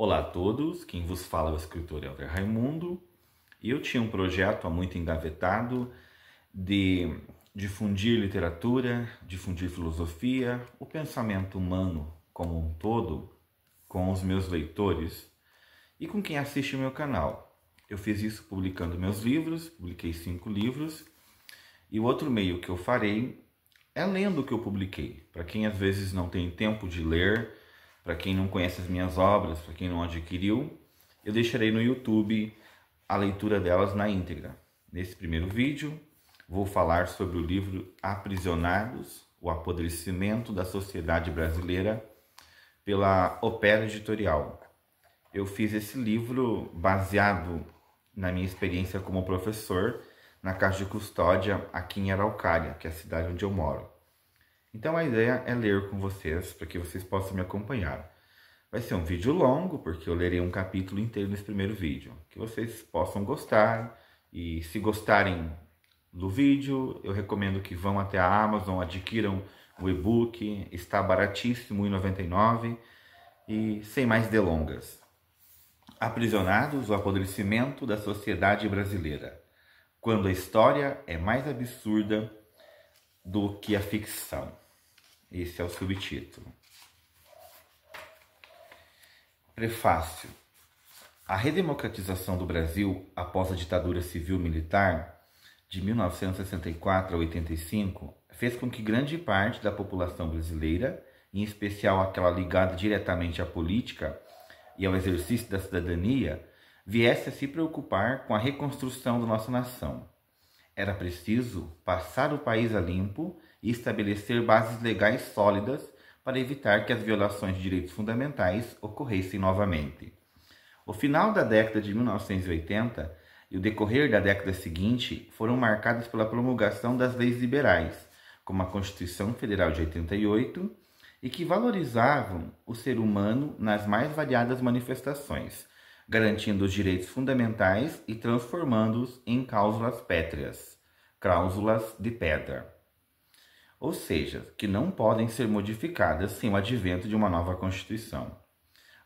Olá a todos, quem vos fala é o escritor Helder Raimundo. Eu tinha um projeto há muito engavetado de difundir literatura, difundir filosofia, o pensamento humano como um todo com os meus leitores e com quem assiste o meu canal. Eu fiz isso publicando meus livros, publiquei cinco livros, e o outro meio que eu farei é lendo o que eu publiquei. Para quem às vezes não tem tempo de ler, para quem não conhece as minhas obras, para quem não adquiriu, eu deixarei no YouTube a leitura delas na íntegra. Nesse primeiro vídeo, vou falar sobre o livro Aprisionados, o apodrecimento da sociedade brasileira pela Opera Editorial. Eu fiz esse livro baseado na minha experiência como professor na Casa de Custódia aqui em Araucária, que é a cidade onde eu moro. Então a ideia é ler com vocês, para que vocês possam me acompanhar. Vai ser um vídeo longo, porque eu lerei um capítulo inteiro nesse primeiro vídeo. Que vocês possam gostar, e se gostarem do vídeo, eu recomendo que vão até a Amazon, adquiram o e-book, está baratíssimo, R$ 1,99. E sem mais delongas. Aprisionados ao apodrecimento da sociedade brasileira. Quando a história é mais absurda do que a ficção. Esse é o subtítulo. Prefácio. A redemocratização do Brasil após a ditadura civil-militar de 1964 a 85 fez com que grande parte da população brasileira, em especial aquela ligada diretamente à política e ao exercício da cidadania, viesse a se preocupar com a reconstrução da nossa nação. Era preciso passar o país a limpo e estabelecer bases legais sólidas para evitar que as violações de direitos fundamentais ocorressem novamente. O final da década de 1980 e o decorrer da década seguinte foram marcados pela promulgação das leis liberais, como a Constituição Federal de 88, e que valorizavam o ser humano nas mais variadas manifestações, garantindo os direitos fundamentais e transformando-os em cláusulas pétreas, cláusulas de pedra. Ou seja, que não podem ser modificadas sem o advento de uma nova Constituição.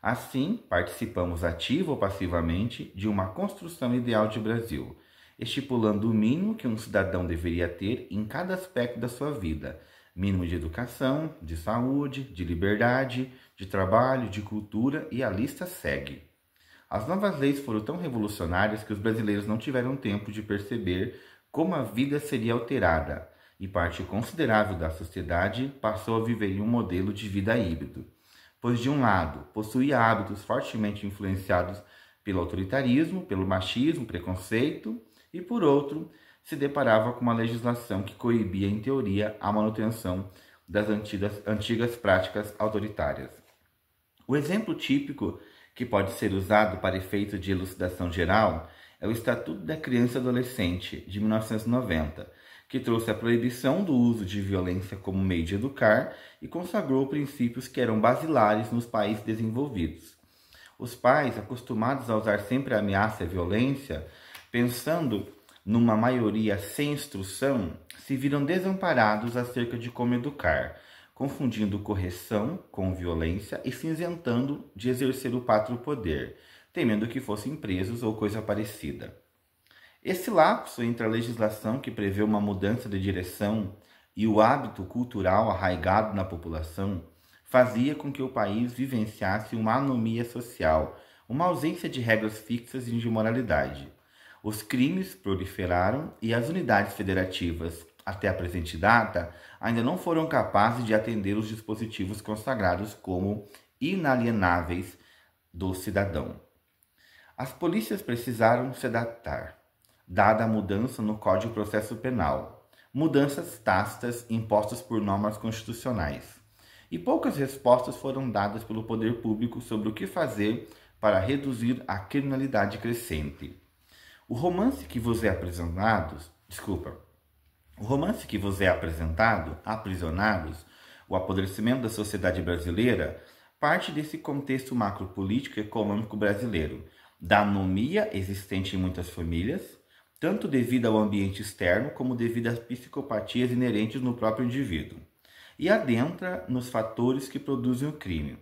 Assim, participamos ativa ou passivamente de uma construção ideal de Brasil, estipulando o mínimo que um cidadão deveria ter em cada aspecto da sua vida, mínimo de educação, de saúde, de liberdade, de trabalho, de cultura e a lista segue. As novas leis foram tão revolucionárias que os brasileiros não tiveram tempo de perceber como a vida seria alterada, e parte considerável da sociedade passou a viver em um modelo de vida híbrido. Pois, de um lado, possuía hábitos fortemente influenciados pelo autoritarismo, pelo machismo, preconceito, e por outro, se deparava com uma legislação que coibia, em teoria, a manutenção das antigas, antigas práticas autoritárias. O exemplo típico que pode ser usado para efeito de elucidação geral, é o Estatuto da Criança e Adolescente, de 1990, que trouxe a proibição do uso de violência como meio de educar e consagrou princípios que eram basilares nos países desenvolvidos. Os pais, acostumados a usar sempre a ameaça e a violência, pensando numa maioria sem instrução, se viram desamparados acerca de como educar confundindo correção com violência e cinzentando de exercer o pátrio poder, temendo que fossem presos ou coisa parecida. Esse lapso entre a legislação que prevê uma mudança de direção e o hábito cultural arraigado na população fazia com que o país vivenciasse uma anomia social, uma ausência de regras fixas e de moralidade. Os crimes proliferaram e as unidades federativas até a presente data, ainda não foram capazes de atender os dispositivos consagrados como inalienáveis do cidadão. As polícias precisaram se adaptar, dada a mudança no Código de Processo Penal, mudanças tácitas impostas por normas constitucionais. E poucas respostas foram dadas pelo poder público sobre o que fazer para reduzir a criminalidade crescente. O romance que vos é apresentado, desculpa, o romance que vos é apresentado, Aprisionados, o apodrecimento da sociedade brasileira, parte desse contexto macropolítico e econômico brasileiro, da anomia existente em muitas famílias, tanto devido ao ambiente externo como devido às psicopatias inerentes no próprio indivíduo, e adentra nos fatores que produzem o crime,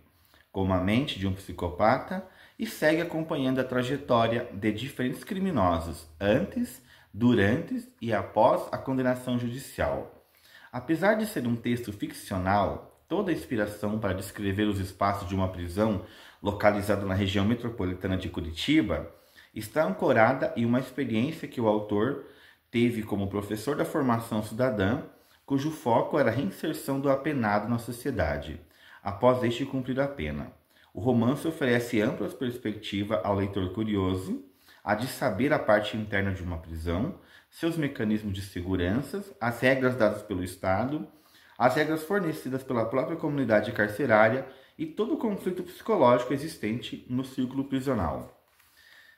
como a mente de um psicopata, e segue acompanhando a trajetória de diferentes criminosos antes durante e após a condenação judicial. Apesar de ser um texto ficcional, toda a inspiração para descrever os espaços de uma prisão localizada na região metropolitana de Curitiba está ancorada em uma experiência que o autor teve como professor da formação cidadã, cujo foco era a reinserção do apenado na sociedade, após este cumprir a pena. O romance oferece ampla perspectiva ao leitor curioso a de saber a parte interna de uma prisão, seus mecanismos de segurança, as regras dadas pelo Estado, as regras fornecidas pela própria comunidade carcerária e todo o conflito psicológico existente no círculo prisional.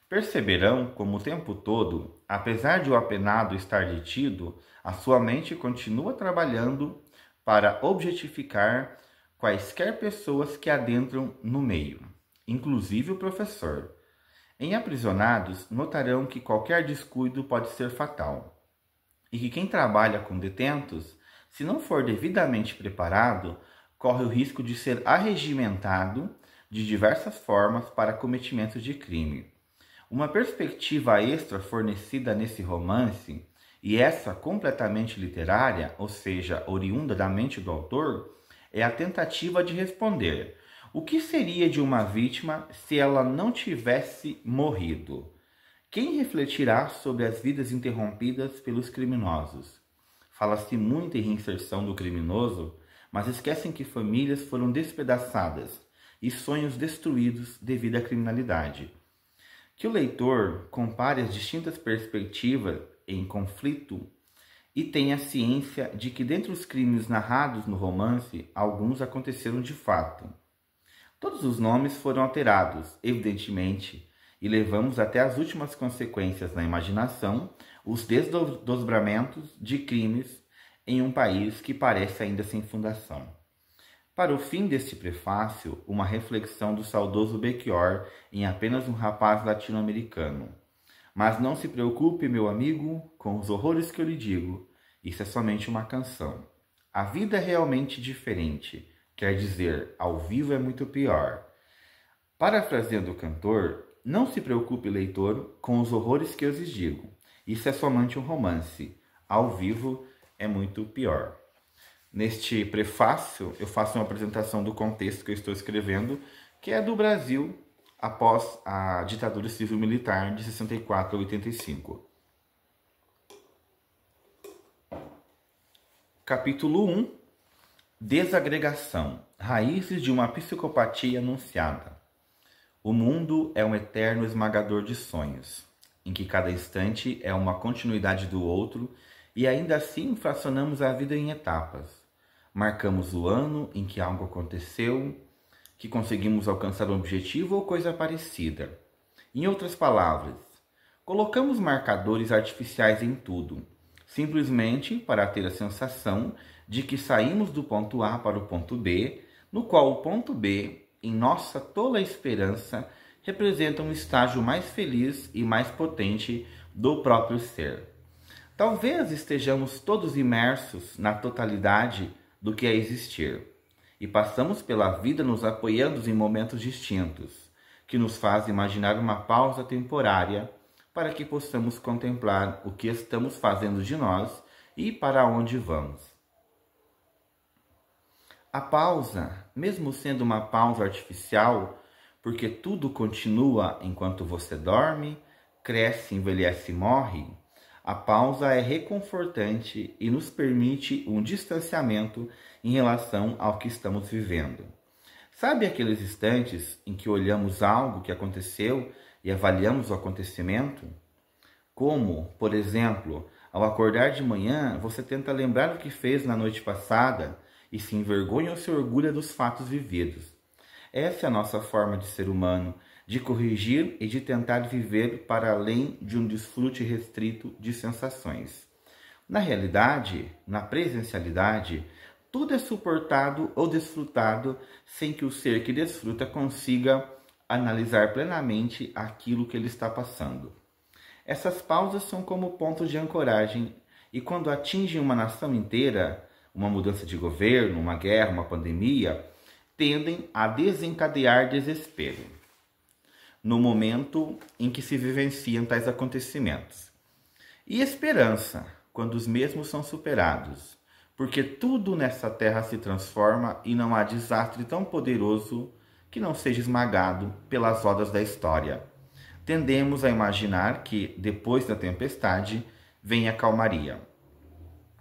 Perceberão como o tempo todo, apesar de o apenado estar detido, a sua mente continua trabalhando para objetificar quaisquer pessoas que adentram no meio, inclusive o professor em aprisionados, notarão que qualquer descuido pode ser fatal, e que quem trabalha com detentos, se não for devidamente preparado, corre o risco de ser arregimentado de diversas formas para cometimentos de crime. Uma perspectiva extra fornecida nesse romance, e essa completamente literária, ou seja, oriunda da mente do autor, é a tentativa de responder o que seria de uma vítima se ela não tivesse morrido? Quem refletirá sobre as vidas interrompidas pelos criminosos? Fala-se muito em reinserção do criminoso, mas esquecem que famílias foram despedaçadas e sonhos destruídos devido à criminalidade. Que o leitor compare as distintas perspectivas em conflito e tenha ciência de que, dentre os crimes narrados no romance, alguns aconteceram de fato. Todos os nomes foram alterados, evidentemente, e levamos até as últimas consequências na imaginação os desdobramentos de crimes em um país que parece ainda sem fundação. Para o fim deste prefácio, uma reflexão do saudoso Belchior em apenas um rapaz latino-americano. Mas não se preocupe, meu amigo, com os horrores que eu lhe digo. Isso é somente uma canção. A vida é realmente diferente quer dizer, ao vivo é muito pior. Parafraseando o cantor, não se preocupe, leitor, com os horrores que eu lhes digo. Isso é somente um romance. Ao vivo é muito pior. Neste prefácio, eu faço uma apresentação do contexto que eu estou escrevendo, que é do Brasil após a ditadura civil-militar de 64 a 85. Capítulo 1 Desagregação Raízes de uma psicopatia anunciada. O mundo é um eterno esmagador de sonhos, em que cada instante é uma continuidade do outro e ainda assim fracionamos a vida em etapas. Marcamos o ano em que algo aconteceu, que conseguimos alcançar um objetivo ou coisa parecida. Em outras palavras, colocamos marcadores artificiais em tudo, simplesmente para ter a sensação de que saímos do ponto A para o ponto B, no qual o ponto B, em nossa tola esperança, representa um estágio mais feliz e mais potente do próprio ser. Talvez estejamos todos imersos na totalidade do que é existir e passamos pela vida nos apoiando em momentos distintos, que nos faz imaginar uma pausa temporária para que possamos contemplar o que estamos fazendo de nós e para onde vamos. A pausa, mesmo sendo uma pausa artificial, porque tudo continua enquanto você dorme, cresce, envelhece e morre, a pausa é reconfortante e nos permite um distanciamento em relação ao que estamos vivendo. Sabe aqueles instantes em que olhamos algo que aconteceu e avaliamos o acontecimento, como, por exemplo, ao acordar de manhã, você tenta lembrar o que fez na noite passada e se envergonha ou se orgulha dos fatos vividos. Essa é a nossa forma de ser humano, de corrigir e de tentar viver para além de um desfrute restrito de sensações. Na realidade, na presencialidade, tudo é suportado ou desfrutado sem que o ser que desfruta consiga analisar plenamente aquilo que ele está passando. Essas pausas são como pontos de ancoragem e quando atingem uma nação inteira, uma mudança de governo, uma guerra, uma pandemia, tendem a desencadear desespero no momento em que se vivenciam tais acontecimentos. E esperança, quando os mesmos são superados, porque tudo nessa terra se transforma e não há desastre tão poderoso que não seja esmagado pelas rodas da história. Tendemos a imaginar que, depois da tempestade, vem a calmaria.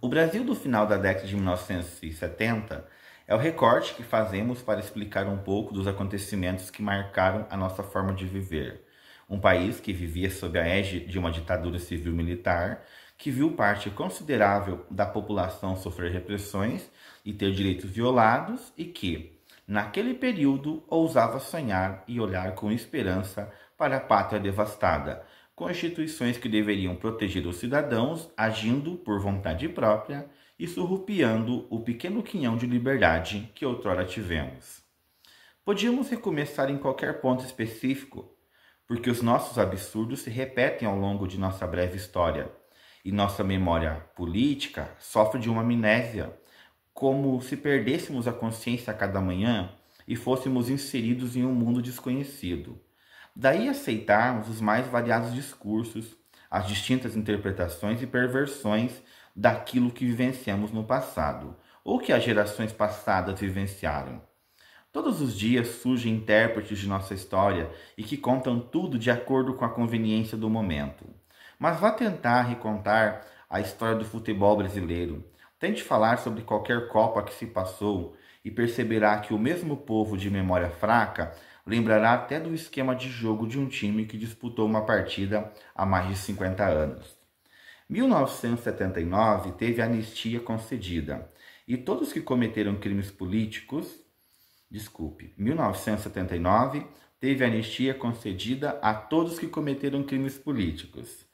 O Brasil do final da década de 1970 é o recorte que fazemos para explicar um pouco dos acontecimentos que marcaram a nossa forma de viver. Um país que vivia sob a égide de uma ditadura civil-militar, que viu parte considerável da população sofrer repressões e ter direitos violados, e que, Naquele período, ousava sonhar e olhar com esperança para a pátria devastada, constituições que deveriam proteger os cidadãos agindo por vontade própria e surrupiando o pequeno quinhão de liberdade que outrora tivemos. Podíamos recomeçar em qualquer ponto específico, porque os nossos absurdos se repetem ao longo de nossa breve história e nossa memória política sofre de uma amnésia como se perdêssemos a consciência a cada manhã e fôssemos inseridos em um mundo desconhecido. Daí aceitarmos os mais variados discursos, as distintas interpretações e perversões daquilo que vivenciamos no passado, ou que as gerações passadas vivenciaram. Todos os dias surgem intérpretes de nossa história e que contam tudo de acordo com a conveniência do momento. Mas vá tentar recontar a história do futebol brasileiro, Tente falar sobre qualquer Copa que se passou e perceberá que o mesmo povo de memória fraca lembrará até do esquema de jogo de um time que disputou uma partida há mais de 50 anos. 1979 teve anistia concedida e todos que cometeram crimes políticos, desculpe, 1979 teve anistia concedida a todos que cometeram crimes políticos.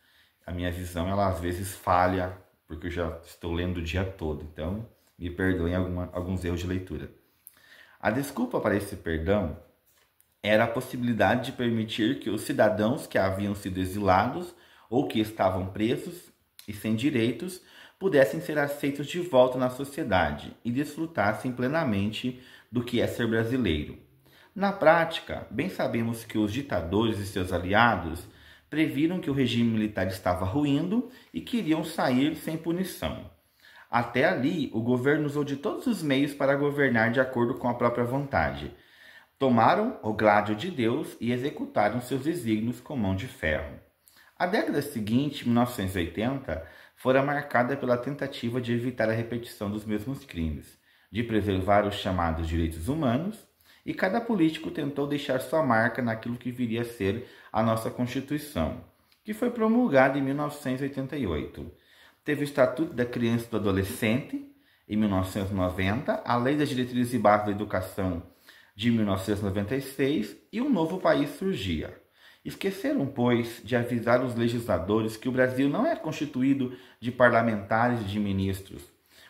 A minha visão ela às vezes falha porque eu já estou lendo o dia todo, então me perdoem alguma, alguns erros de leitura. A desculpa para esse perdão era a possibilidade de permitir que os cidadãos que haviam sido exilados ou que estavam presos e sem direitos pudessem ser aceitos de volta na sociedade e desfrutassem plenamente do que é ser brasileiro. Na prática, bem sabemos que os ditadores e seus aliados previram que o regime militar estava ruindo e queriam sair sem punição. Até ali, o governo usou de todos os meios para governar de acordo com a própria vontade. Tomaram o gládio de Deus e executaram seus desígnios com mão de ferro. A década seguinte, 1980, fora marcada pela tentativa de evitar a repetição dos mesmos crimes, de preservar os chamados direitos humanos e cada político tentou deixar sua marca naquilo que viria a ser a nossa Constituição, que foi promulgada em 1988. Teve o Estatuto da Criança e do Adolescente, em 1990, a Lei das Diretrizes e Bases da Educação, de 1996, e um novo país surgia. Esqueceram, pois, de avisar os legisladores que o Brasil não é constituído de parlamentares e de ministros.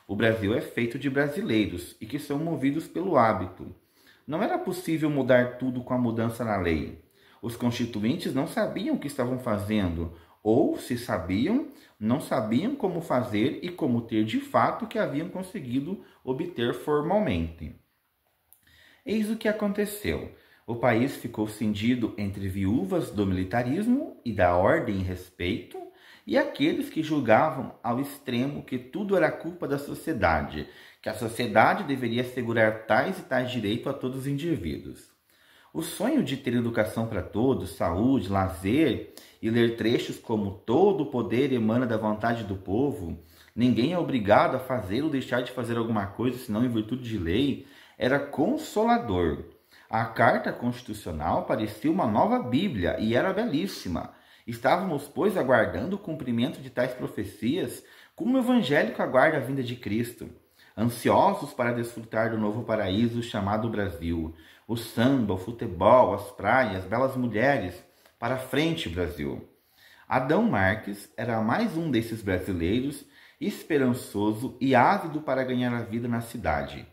O Brasil é feito de brasileiros e que são movidos pelo hábito não era possível mudar tudo com a mudança na lei. Os constituintes não sabiam o que estavam fazendo, ou, se sabiam, não sabiam como fazer e como ter de fato o que haviam conseguido obter formalmente. Eis o que aconteceu. O país ficou cindido entre viúvas do militarismo e da ordem e respeito, e aqueles que julgavam ao extremo que tudo era culpa da sociedade que a sociedade deveria assegurar tais e tais direitos a todos os indivíduos. O sonho de ter educação para todos, saúde, lazer e ler trechos como todo o poder emana da vontade do povo, ninguém é obrigado a fazer ou deixar de fazer alguma coisa senão em virtude de lei, era consolador. A Carta Constitucional parecia uma nova Bíblia e era belíssima. Estávamos, pois, aguardando o cumprimento de tais profecias, como o evangélico aguarda a vinda de Cristo ansiosos para desfrutar do novo paraíso chamado Brasil. O samba, o futebol, as praias, belas mulheres. Para frente, Brasil! Adão Marques era mais um desses brasileiros esperançoso e ávido para ganhar a vida na cidade.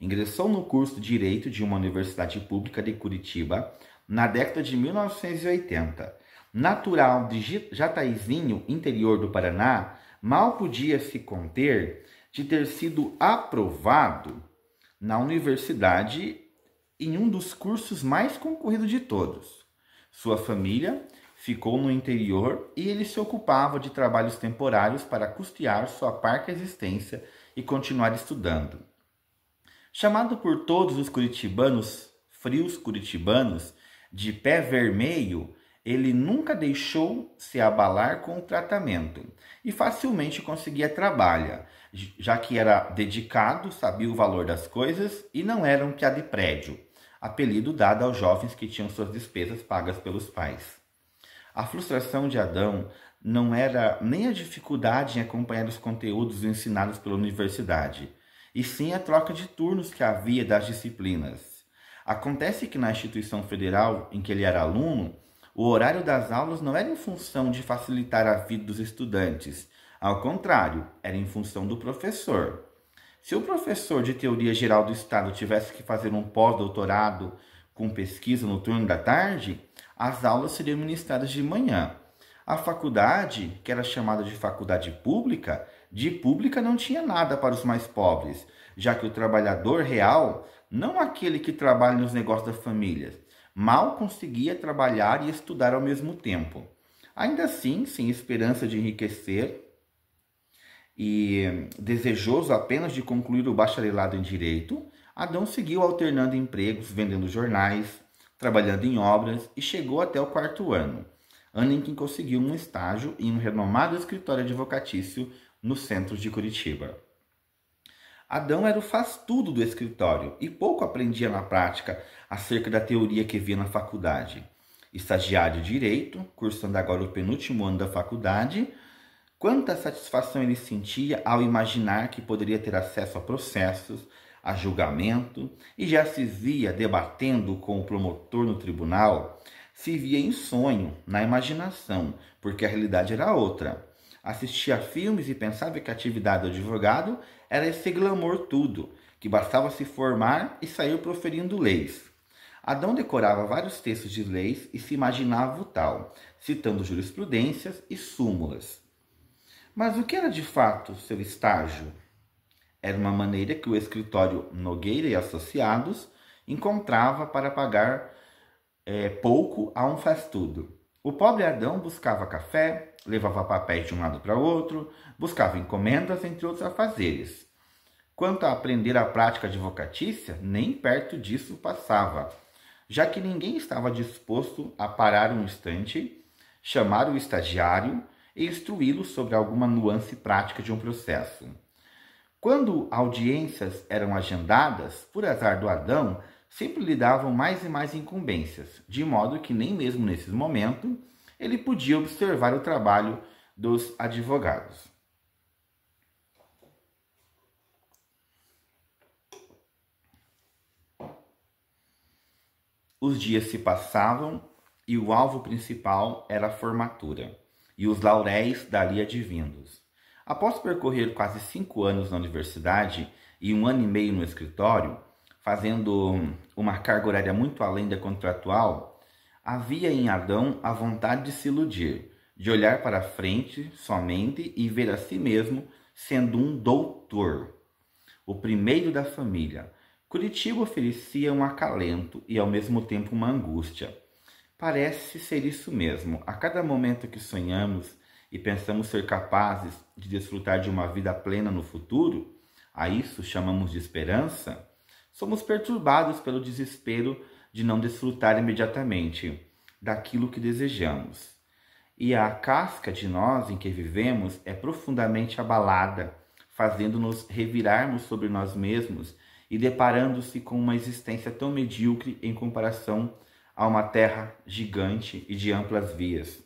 Ingressou no curso de Direito de uma universidade pública de Curitiba na década de 1980. Natural de Jataizinho, interior do Paraná, mal podia se conter de ter sido aprovado na universidade em um dos cursos mais concorridos de todos. Sua família ficou no interior e ele se ocupava de trabalhos temporários para custear sua parca existência e continuar estudando. Chamado por todos os curitibanos, frios curitibanos, de pé vermelho, ele nunca deixou se abalar com o tratamento e facilmente conseguia trabalho, já que era dedicado, sabia o valor das coisas e não era um piá de prédio, apelido dado aos jovens que tinham suas despesas pagas pelos pais. A frustração de Adão não era nem a dificuldade em acompanhar os conteúdos ensinados pela universidade, e sim a troca de turnos que havia das disciplinas. Acontece que na instituição federal em que ele era aluno, o horário das aulas não era em função de facilitar a vida dos estudantes, ao contrário, era em função do professor. Se o professor de teoria geral do Estado tivesse que fazer um pós-doutorado com pesquisa no turno da tarde, as aulas seriam ministradas de manhã. A faculdade, que era chamada de faculdade pública, de pública não tinha nada para os mais pobres, já que o trabalhador real, não aquele que trabalha nos negócios da família, Mal conseguia trabalhar e estudar ao mesmo tempo. Ainda assim, sem esperança de enriquecer e desejoso apenas de concluir o bacharelado em direito, Adão seguiu alternando empregos, vendendo jornais, trabalhando em obras e chegou até o quarto ano, ano em que conseguiu um estágio em um renomado escritório advocatício no centro de Curitiba. Adão era o faz-tudo do escritório e pouco aprendia na prática acerca da teoria que via na faculdade. Estagiário de direito, cursando agora o penúltimo ano da faculdade, quanta satisfação ele sentia ao imaginar que poderia ter acesso a processos, a julgamento e já se via debatendo com o promotor no tribunal, se via em sonho, na imaginação, porque a realidade era outra. Assistia a filmes e pensava que a atividade do advogado era esse glamour tudo, que bastava se formar e sair proferindo leis. Adão decorava vários textos de leis e se imaginava o tal, citando jurisprudências e súmulas. Mas o que era de fato seu estágio? Era uma maneira que o escritório Nogueira e Associados encontrava para pagar é, pouco a um faz-tudo. O pobre Adão buscava café, levava papéis de um lado para outro, buscava encomendas, entre outros afazeres. Quanto a aprender a prática advocatícia, nem perto disso passava, já que ninguém estava disposto a parar um instante, chamar o estagiário e instruí-lo sobre alguma nuance prática de um processo. Quando audiências eram agendadas, por azar do Adão, sempre lhe davam mais e mais incumbências, de modo que nem mesmo nesse momento ele podia observar o trabalho dos advogados. Os dias se passavam e o alvo principal era a formatura e os lauréis dali advindos. Após percorrer quase cinco anos na universidade e um ano e meio no escritório, fazendo uma carga horária muito além da contratual, havia em Adão a vontade de se iludir, de olhar para frente somente e ver a si mesmo sendo um doutor, o primeiro da família, Curitiba oferecia um acalento e ao mesmo tempo uma angústia. Parece ser isso mesmo. A cada momento que sonhamos e pensamos ser capazes de desfrutar de uma vida plena no futuro, a isso chamamos de esperança, somos perturbados pelo desespero de não desfrutar imediatamente daquilo que desejamos. E a casca de nós em que vivemos é profundamente abalada, fazendo-nos revirarmos sobre nós mesmos e deparando-se com uma existência tão medíocre em comparação a uma terra gigante e de amplas vias.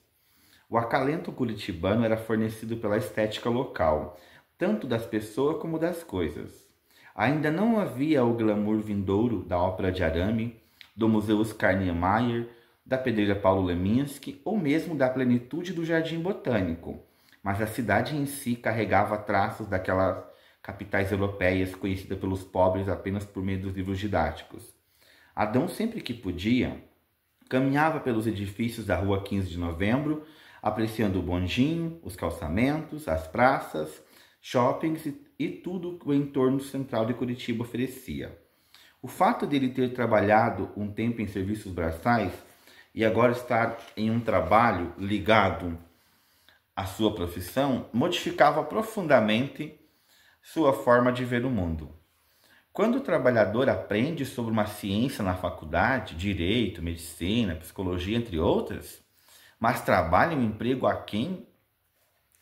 O acalento curitibano era fornecido pela estética local, tanto das pessoas como das coisas. Ainda não havia o glamour vindouro da ópera de arame, do Museu Oscar Niemeyer, da pedreira Paulo Leminski ou mesmo da plenitude do Jardim Botânico, mas a cidade em si carregava traços daquela capitais europeias conhecida pelos pobres apenas por meio dos livros didáticos. Adão, sempre que podia, caminhava pelos edifícios da rua 15 de novembro, apreciando o bondinho, os calçamentos, as praças, shoppings e, e tudo que o entorno central de Curitiba oferecia. O fato dele ter trabalhado um tempo em serviços braçais e agora estar em um trabalho ligado à sua profissão modificava profundamente sua forma de ver o mundo. Quando o trabalhador aprende sobre uma ciência na faculdade, direito, medicina, psicologia, entre outras, mas trabalha em um emprego aquém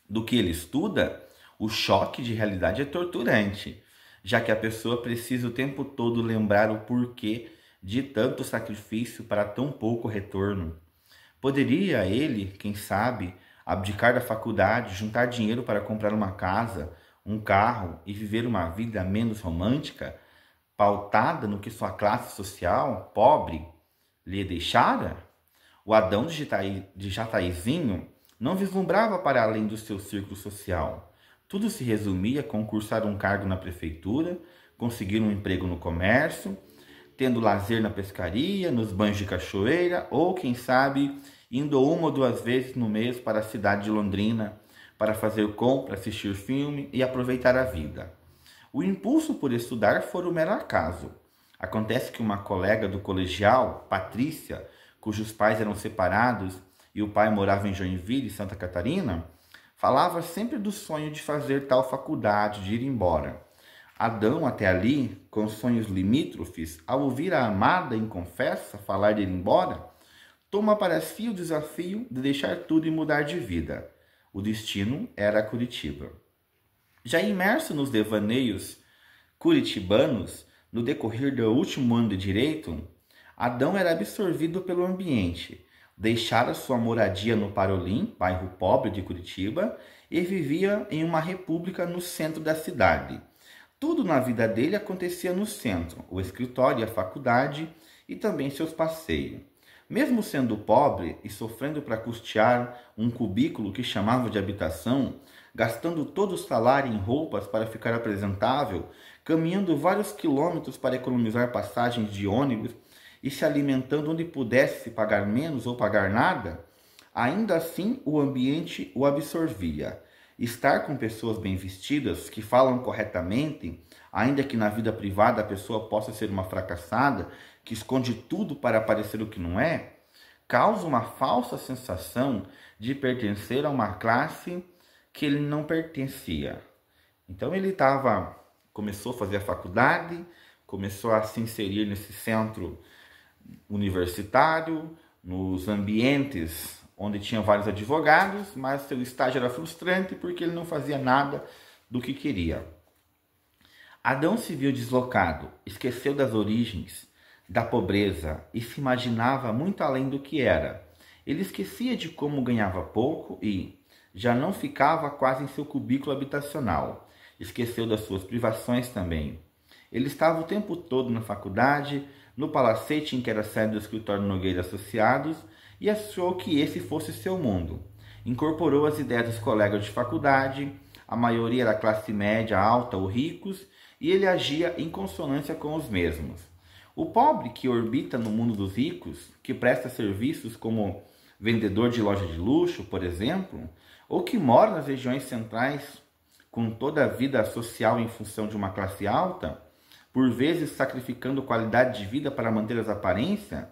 do que ele estuda, o choque de realidade é torturante, já que a pessoa precisa o tempo todo lembrar o porquê de tanto sacrifício para tão pouco retorno. Poderia ele, quem sabe, abdicar da faculdade, juntar dinheiro para comprar uma casa, um carro e viver uma vida menos romântica, pautada no que sua classe social pobre lhe deixara? O Adão de Jataizinho não vislumbrava para além do seu círculo social. Tudo se resumia a concursar um cargo na prefeitura, conseguir um emprego no comércio, tendo lazer na pescaria, nos banhos de cachoeira ou, quem sabe, indo uma ou duas vezes no mês para a cidade de Londrina para fazer compra, assistir filme e aproveitar a vida. O impulso por estudar foi um mero acaso. Acontece que uma colega do colegial, Patrícia, cujos pais eram separados e o pai morava em Joinville, Santa Catarina, falava sempre do sonho de fazer tal faculdade, de ir embora. Adão, até ali, com sonhos limítrofes, ao ouvir a amada em confessa falar de ir embora, toma para si o desafio de deixar tudo e mudar de vida. O destino era Curitiba. Já imerso nos devaneios curitibanos, no decorrer do último ano de direito, Adão era absorvido pelo ambiente. Deixara sua moradia no Parolim, bairro pobre de Curitiba, e vivia em uma república no centro da cidade. Tudo na vida dele acontecia no centro, o escritório, a faculdade e também seus passeios. Mesmo sendo pobre e sofrendo para custear um cubículo que chamava de habitação, gastando todo o salário em roupas para ficar apresentável, caminhando vários quilômetros para economizar passagens de ônibus e se alimentando onde pudesse pagar menos ou pagar nada, ainda assim o ambiente o absorvia. Estar com pessoas bem vestidas, que falam corretamente, ainda que na vida privada a pessoa possa ser uma fracassada, que esconde tudo para parecer o que não é, causa uma falsa sensação de pertencer a uma classe que ele não pertencia. Então ele estava, começou a fazer a faculdade, começou a se inserir nesse centro universitário, nos ambientes onde tinha vários advogados, mas seu estágio era frustrante porque ele não fazia nada do que queria. Adão se viu deslocado, esqueceu das origens, da pobreza e se imaginava muito além do que era. Ele esquecia de como ganhava pouco e já não ficava quase em seu cubículo habitacional. Esqueceu das suas privações também. Ele estava o tempo todo na faculdade, no palacete em que era sede do escritório Nogueira Associados e achou que esse fosse seu mundo. Incorporou as ideias dos colegas de faculdade, a maioria da classe média, alta ou ricos, e ele agia em consonância com os mesmos. O pobre que orbita no mundo dos ricos, que presta serviços como vendedor de loja de luxo, por exemplo, ou que mora nas regiões centrais com toda a vida social em função de uma classe alta, por vezes sacrificando qualidade de vida para manter as aparências,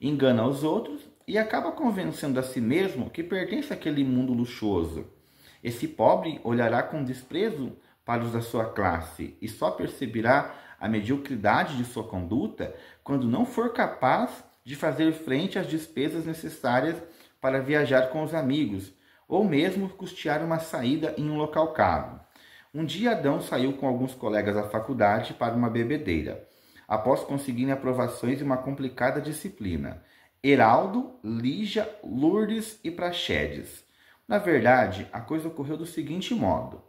engana os outros e acaba convencendo a si mesmo que pertence àquele mundo luxuoso. Esse pobre olhará com desprezo para os da sua classe e só perceberá a mediocridade de sua conduta quando não for capaz de fazer frente às despesas necessárias para viajar com os amigos ou mesmo custear uma saída em um local caro. Um dia Adão saiu com alguns colegas à faculdade para uma bebedeira, após conseguirem aprovações e uma complicada disciplina. Heraldo, Lígia, Lourdes e Praxedes. Na verdade, a coisa ocorreu do seguinte modo: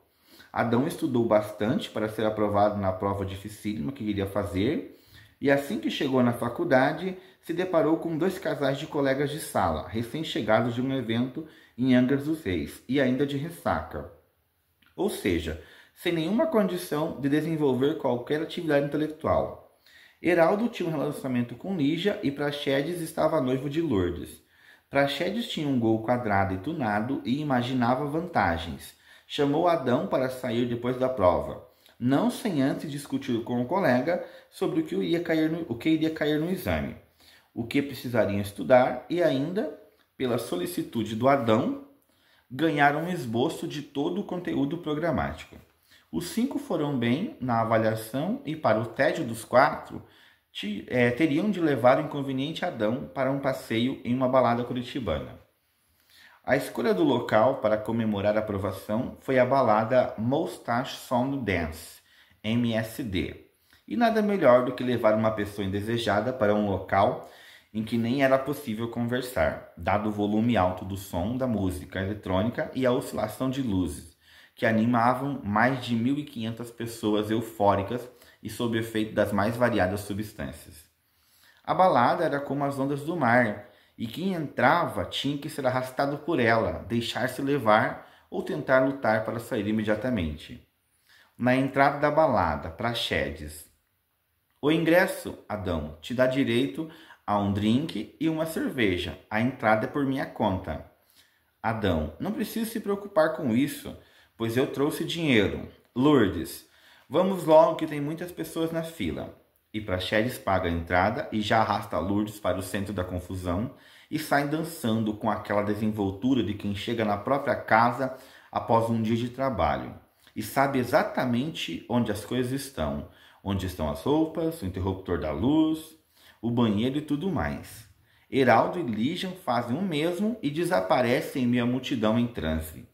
Adão estudou bastante para ser aprovado na prova dificílima que iria fazer, e assim que chegou na faculdade, se deparou com dois casais de colegas de sala, recém-chegados de um evento em Angra dos Reis e ainda de ressaca. Ou seja, sem nenhuma condição de desenvolver qualquer atividade intelectual. Heraldo tinha um relacionamento com Lígia e Praxedes estava noivo de Lourdes. Praxedes tinha um gol quadrado e tunado e imaginava vantagens. Chamou Adão para sair depois da prova, não sem antes discutir com o colega sobre o que, iria cair no, o que iria cair no exame, o que precisariam estudar e ainda, pela solicitude do Adão, ganhar um esboço de todo o conteúdo programático. Os cinco foram bem na avaliação e, para o tédio dos quatro, te, é, teriam de levar o inconveniente Adão para um passeio em uma balada curitibana. A escolha do local para comemorar a aprovação foi a balada Moustache Song Dance, MSD. E nada melhor do que levar uma pessoa indesejada para um local em que nem era possível conversar, dado o volume alto do som da música eletrônica e a oscilação de luzes que animavam mais de 1.500 pessoas eufóricas e sob efeito das mais variadas substâncias. A balada era como as ondas do mar, e quem entrava tinha que ser arrastado por ela, deixar-se levar ou tentar lutar para sair imediatamente. Na entrada da balada, Praxedes. O ingresso, Adão, te dá direito a um drink e uma cerveja. A entrada é por minha conta. Adão, não preciso se preocupar com isso pois eu trouxe dinheiro. Lourdes, vamos logo que tem muitas pessoas na fila. E Praxedes paga a entrada e já arrasta Lourdes para o centro da confusão e sai dançando com aquela desenvoltura de quem chega na própria casa após um dia de trabalho e sabe exatamente onde as coisas estão, onde estão as roupas, o interruptor da luz, o banheiro e tudo mais. Heraldo e Lijan fazem o mesmo e desaparecem em meio à multidão em transe.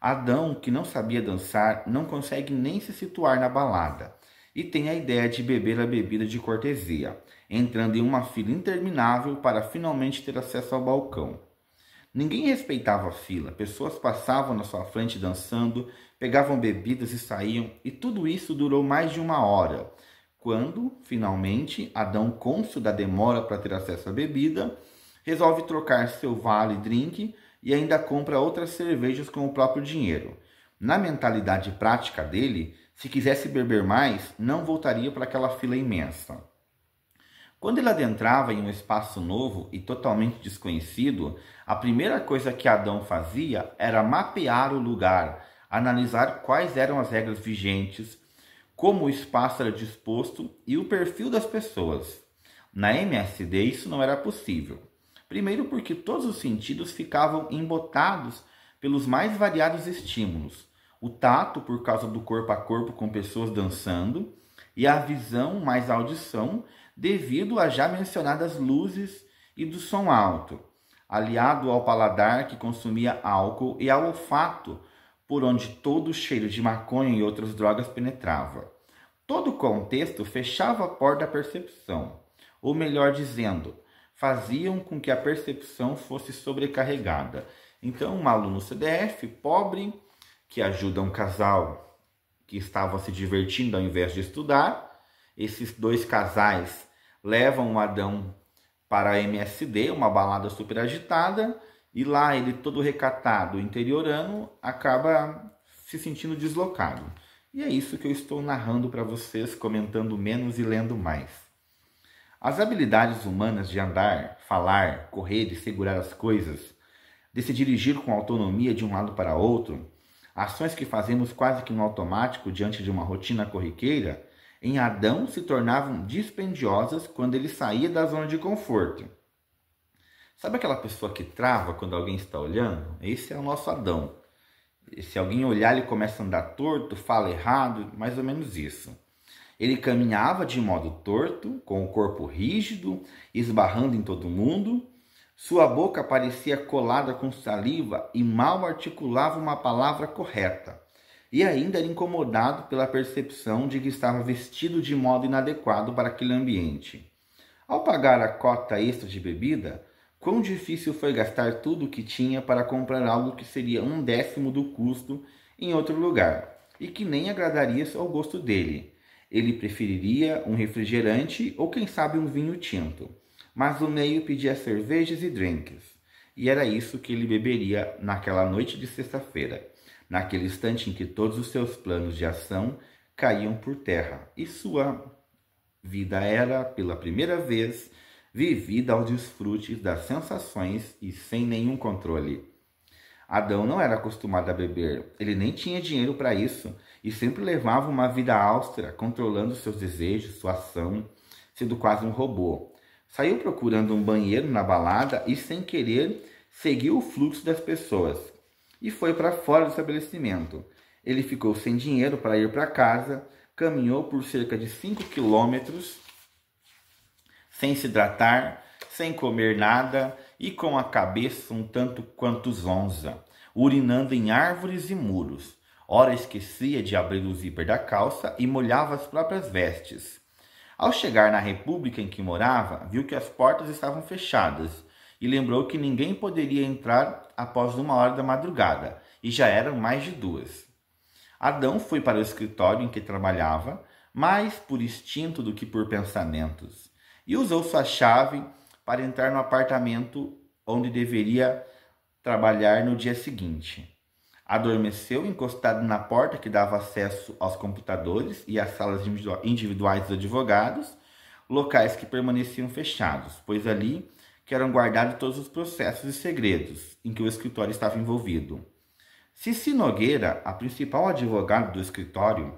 Adão, que não sabia dançar, não consegue nem se situar na balada e tem a ideia de beber a bebida de cortesia, entrando em uma fila interminável para finalmente ter acesso ao balcão. Ninguém respeitava a fila, pessoas passavam na sua frente dançando, pegavam bebidas e saíam, e tudo isso durou mais de uma hora. Quando, finalmente, Adão, cônsul da demora para ter acesso à bebida, resolve trocar seu vale drink e ainda compra outras cervejas com o próprio dinheiro. Na mentalidade prática dele, se quisesse beber mais, não voltaria para aquela fila imensa. Quando ele adentrava em um espaço novo e totalmente desconhecido, a primeira coisa que Adão fazia era mapear o lugar, analisar quais eram as regras vigentes, como o espaço era disposto e o perfil das pessoas. Na MSD isso não era possível. Primeiro, porque todos os sentidos ficavam embotados pelos mais variados estímulos. O tato, por causa do corpo a corpo com pessoas dançando, e a visão mais a audição, devido às já mencionadas luzes e do som alto, aliado ao paladar que consumia álcool e ao olfato, por onde todo o cheiro de maconha e outras drogas penetrava. Todo o contexto fechava a porta da percepção, ou melhor dizendo, faziam com que a percepção fosse sobrecarregada. Então, um aluno CDF pobre que ajuda um casal que estava se divertindo ao invés de estudar, esses dois casais levam o Adão para a MSD, uma balada super agitada, e lá ele todo recatado, interiorano, acaba se sentindo deslocado. E é isso que eu estou narrando para vocês, comentando menos e lendo mais. As habilidades humanas de andar, falar, correr e segurar as coisas, de se dirigir com autonomia de um lado para outro, ações que fazemos quase que no automático diante de uma rotina corriqueira, em Adão se tornavam dispendiosas quando ele saía da zona de conforto. Sabe aquela pessoa que trava quando alguém está olhando? Esse é o nosso Adão. Se alguém olhar, ele começa a andar torto, fala errado, mais ou menos isso. Ele caminhava de modo torto, com o corpo rígido, esbarrando em todo mundo. Sua boca parecia colada com saliva e mal articulava uma palavra correta. E ainda era incomodado pela percepção de que estava vestido de modo inadequado para aquele ambiente. Ao pagar a cota extra de bebida, quão difícil foi gastar tudo o que tinha para comprar algo que seria um décimo do custo em outro lugar e que nem agradaria ao gosto dele. Ele preferiria um refrigerante ou, quem sabe, um vinho tinto. Mas o meio pedia cervejas e drinks. E era isso que ele beberia naquela noite de sexta-feira, naquele instante em que todos os seus planos de ação caíam por terra e sua vida era, pela primeira vez, vivida ao desfrute das sensações e sem nenhum controle. Adão não era acostumado a beber, ele nem tinha dinheiro para isso e sempre levava uma vida austera, controlando seus desejos, sua ação, sendo quase um robô. Saiu procurando um banheiro na balada e, sem querer, seguiu o fluxo das pessoas e foi para fora do estabelecimento. Ele ficou sem dinheiro para ir para casa, caminhou por cerca de 5 quilômetros sem se hidratar, sem comer nada e com a cabeça um tanto quanto zonza, urinando em árvores e muros. Ora esquecia de abrir o zíper da calça e molhava as próprias vestes. Ao chegar na república em que morava, viu que as portas estavam fechadas e lembrou que ninguém poderia entrar após uma hora da madrugada, e já eram mais de duas. Adão foi para o escritório em que trabalhava, mais por instinto do que por pensamentos, e usou sua chave para entrar no apartamento onde deveria trabalhar no dia seguinte. Adormeceu encostado na porta que dava acesso aos computadores e às salas individuais dos advogados, locais que permaneciam fechados, pois ali que eram guardados todos os processos e segredos em que o escritório estava envolvido. Cici Nogueira, a principal advogada do escritório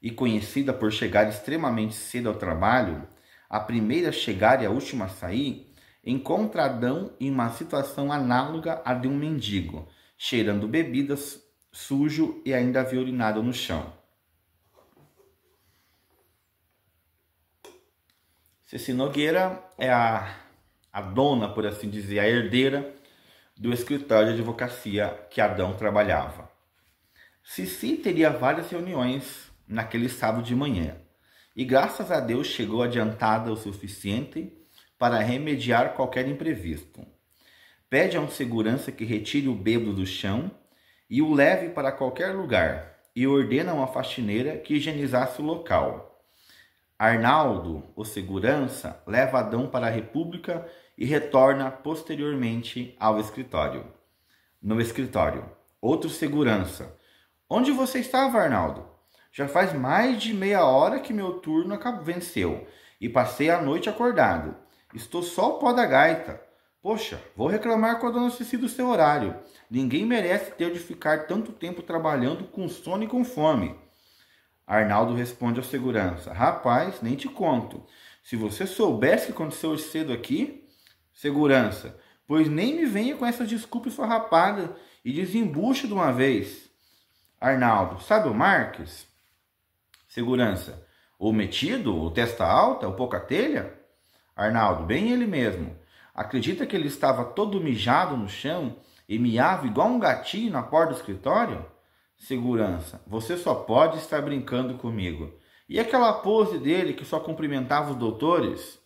e conhecida por chegar extremamente cedo ao trabalho, a primeira a chegar e a última a sair, encontra Adão em uma situação análoga à de um mendigo, cheirando bebidas, sujo e ainda havia urinado no chão. Ceci Nogueira é a, a dona, por assim dizer, a herdeira do escritório de advocacia que Adão trabalhava. Cici teria várias reuniões naquele sábado de manhã e graças a Deus chegou adiantada o suficiente para remediar qualquer imprevisto. Pede a um segurança que retire o bêbado do chão e o leve para qualquer lugar e ordena a uma faxineira que higienizasse o local. Arnaldo, o segurança, leva Adão para a República e retorna posteriormente ao escritório. No escritório, outro segurança. Onde você estava, Arnaldo? Já faz mais de meia hora que meu turno venceu e passei a noite acordado. Estou só o pó da gaita. Poxa, vou reclamar quando não dona Ceci do seu horário. Ninguém merece ter de ficar tanto tempo trabalhando com sono e com fome. Arnaldo responde ao segurança: Rapaz, nem te conto. Se você soubesse o que aconteceu cedo aqui, segurança, pois nem me venha com essa desculpa farrapada e desembucha de uma vez. Arnaldo, sabe o Marques? segurança. O metido, o testa alta, o pouca telha? Arnaldo, bem ele mesmo. Acredita que ele estava todo mijado no chão e miava igual um gatinho na porta do escritório? Segurança, você só pode estar brincando comigo. E aquela pose dele que só cumprimentava os doutores?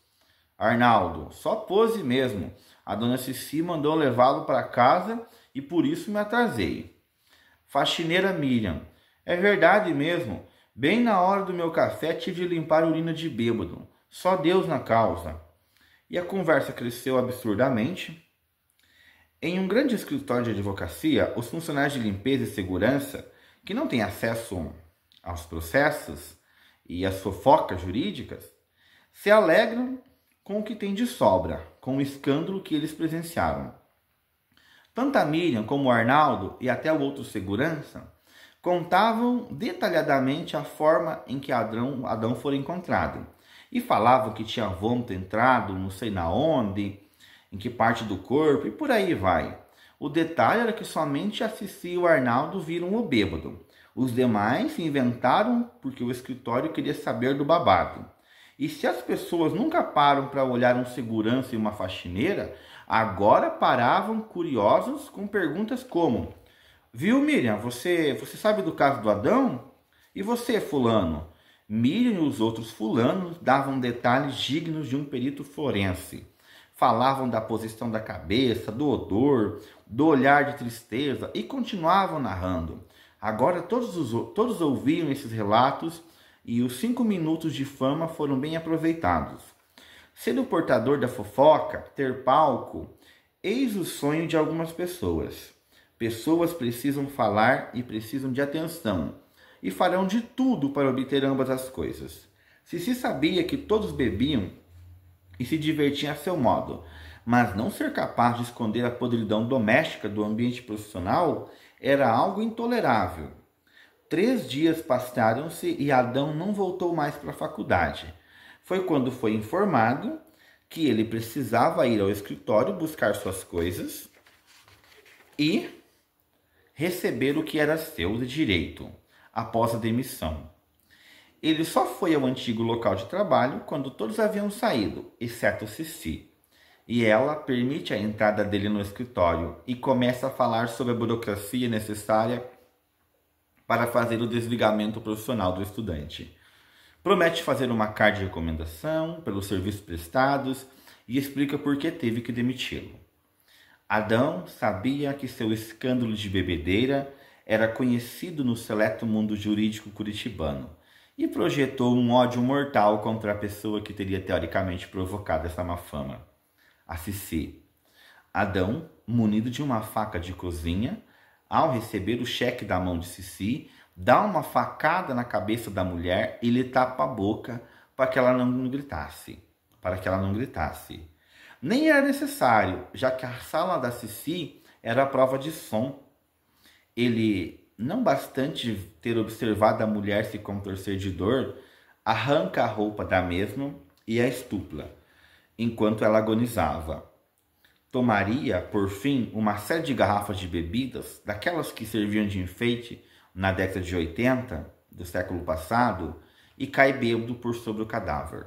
Arnaldo, só pose mesmo. A dona Cici mandou levá-lo para casa e por isso me atrasei. Faxineira Miriam, é verdade mesmo. Bem na hora do meu café tive de limpar a urina de bêbado. Só Deus na causa. E a conversa cresceu absurdamente. Em um grande escritório de advocacia, os funcionários de limpeza e segurança, que não têm acesso aos processos e às fofocas jurídicas, se alegram com o que tem de sobra, com o escândalo que eles presenciaram. Tanto a Miriam como o Arnaldo e até o outro segurança contavam detalhadamente a forma em que Adão, Adão foi encontrado. E falavam que tinha vômito entrado, não sei na onde, em que parte do corpo, e por aí vai. O detalhe era que somente Assisi e o Arnaldo viram o bêbado. Os demais se inventaram porque o escritório queria saber do babado. E se as pessoas nunca param para olhar um segurança e uma faxineira, agora paravam curiosos com perguntas como: Viu, Miriam? Você, você sabe do caso do Adão? E você, Fulano? Miriam e os outros fulanos davam detalhes dignos de um perito forense. Falavam da posição da cabeça, do odor, do olhar de tristeza e continuavam narrando. Agora todos, os, todos ouviam esses relatos e os cinco minutos de fama foram bem aproveitados. Sendo portador da fofoca, ter palco, eis o sonho de algumas pessoas. Pessoas precisam falar e precisam de atenção, e farão de tudo para obter ambas as coisas. Se se sabia que todos bebiam e se divertiam a seu modo, mas não ser capaz de esconder a podridão doméstica do ambiente profissional era algo intolerável. Três dias passaram-se e Adão não voltou mais para a faculdade. Foi quando foi informado que ele precisava ir ao escritório buscar suas coisas e receber o que era seu de direito após a demissão. Ele só foi ao antigo local de trabalho quando todos haviam saído, exceto Cici. E ela permite a entrada dele no escritório e começa a falar sobre a burocracia necessária para fazer o desligamento profissional do estudante. Promete fazer uma carta de recomendação pelos serviços prestados e explica por que teve que demiti-lo. Adão sabia que seu escândalo de bebedeira era conhecido no seleto mundo jurídico curitibano e projetou um ódio mortal contra a pessoa que teria teoricamente provocado essa má fama, a Cici. Adão, munido de uma faca de cozinha, ao receber o cheque da mão de Cici, dá uma facada na cabeça da mulher e lhe tapa a boca para que ela não gritasse, para que ela não gritasse. Nem era necessário, já que a sala da Sissi era a prova de som. Ele, não bastante ter observado a mulher se contorcer de dor, arranca a roupa da mesma e a estupla, enquanto ela agonizava. Tomaria, por fim, uma série de garrafas de bebidas, daquelas que serviam de enfeite na década de 80 do século passado, e cai bêbado por sobre o cadáver.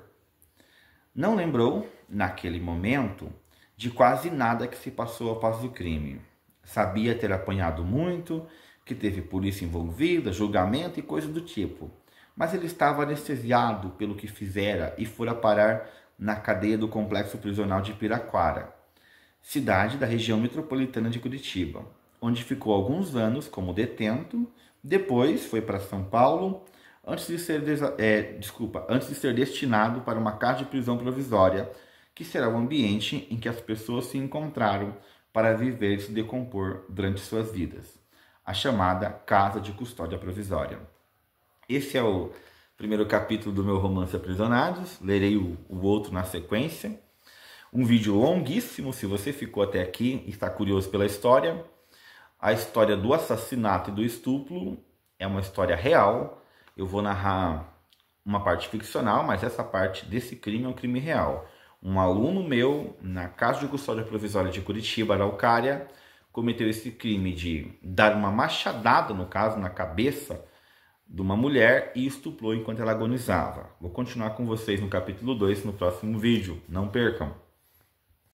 Não lembrou naquele momento, de quase nada que se passou após o crime. Sabia ter apanhado muito, que teve polícia envolvida, julgamento e coisa do tipo. Mas ele estava anestesiado pelo que fizera e fora parar na cadeia do complexo prisional de Piraquara, cidade da região metropolitana de Curitiba, onde ficou alguns anos como detento, depois foi para São Paulo, antes de ser, é, desculpa, antes de ser destinado para uma casa de prisão provisória que será o ambiente em que as pessoas se encontraram para viver e se decompor durante suas vidas, a chamada Casa de Custódia Provisória. Esse é o primeiro capítulo do meu romance Aprisionados, lerei o, o outro na sequência. Um vídeo longuíssimo, se você ficou até aqui e está curioso pela história. A história do assassinato e do estupro é uma história real. Eu vou narrar uma parte ficcional, mas essa parte desse crime é um crime real. Um aluno meu, na Casa de Custódia Provisória de Curitiba, Araucária, cometeu esse crime de dar uma machadada, no caso, na cabeça de uma mulher e estuprou enquanto ela agonizava. Vou continuar com vocês no capítulo 2 no próximo vídeo. Não percam!